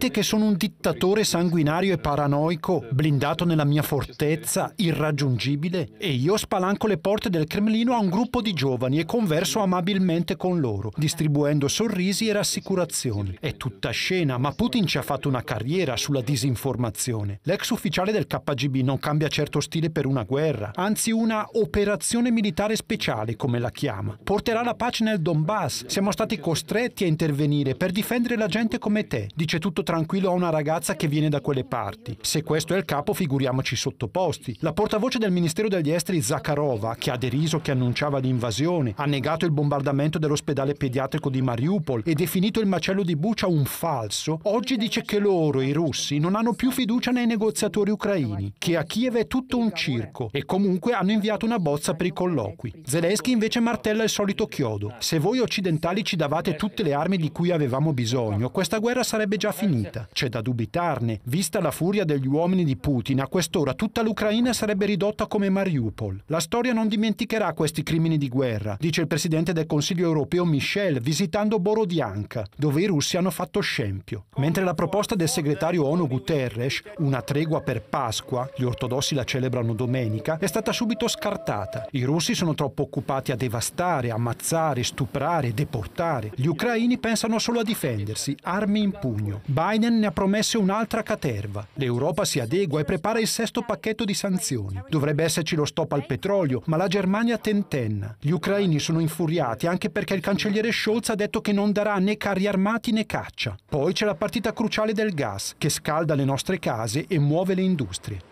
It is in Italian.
Dite che sono un dittatore sanguinario e paranoico, blindato nella mia fortezza, irraggiungibile, e io spalanco le porte del Cremlino a un gruppo di giovani e converso amabilmente con loro, distribuendo sorrisi e rassicurazioni. È tutta scena, ma Putin ci ha fatto una carriera sulla disinformazione. L'ex ufficiale del KGB non cambia certo stile per una guerra, anzi una operazione militare speciale, come la chiama. Porterà la pace nel Donbass. Siamo stati costretti a intervenire per difendere la gente come te. Dice tutto tranquillo a una ragazza che viene da quelle parti. Se questo è il capo, figuriamoci sottoposti. La portavoce del Ministero degli Esteri Zakharova, che ha deriso che annunciava l'invasione, ha negato il bombardamento dell'ospedale pediatrico di Mariupol e definito il macello di Bucia un falso, oggi dice che loro, i russi, non hanno più fiducia nei negoziatori ucraini, che a Kiev è tutto un circo e comunque hanno inviato una bozza per i colloqui. Zelensky invece martella il solito chiodo. Se voi occidentali ci davate tutte le armi di cui avevamo bisogno, questa guerra sarebbe già finita finita. C'è da dubitarne. Vista la furia degli uomini di Putin, a quest'ora tutta l'Ucraina sarebbe ridotta come Mariupol. La storia non dimenticherà questi crimini di guerra, dice il presidente del Consiglio europeo Michel visitando Borodianka, dove i russi hanno fatto scempio. Mentre la proposta del segretario ONU Guterres, una tregua per Pasqua, gli ortodossi la celebrano domenica, è stata subito scartata. I russi sono troppo occupati a devastare, ammazzare, stuprare, deportare. Gli ucraini pensano solo a difendersi, armi in pugno. Biden Biden ne ha promesse un'altra caterva. L'Europa si adegua e prepara il sesto pacchetto di sanzioni. Dovrebbe esserci lo stop al petrolio, ma la Germania tentenna. Gli ucraini sono infuriati anche perché il cancelliere Scholz ha detto che non darà né carri armati né caccia. Poi c'è la partita cruciale del gas, che scalda le nostre case e muove le industrie.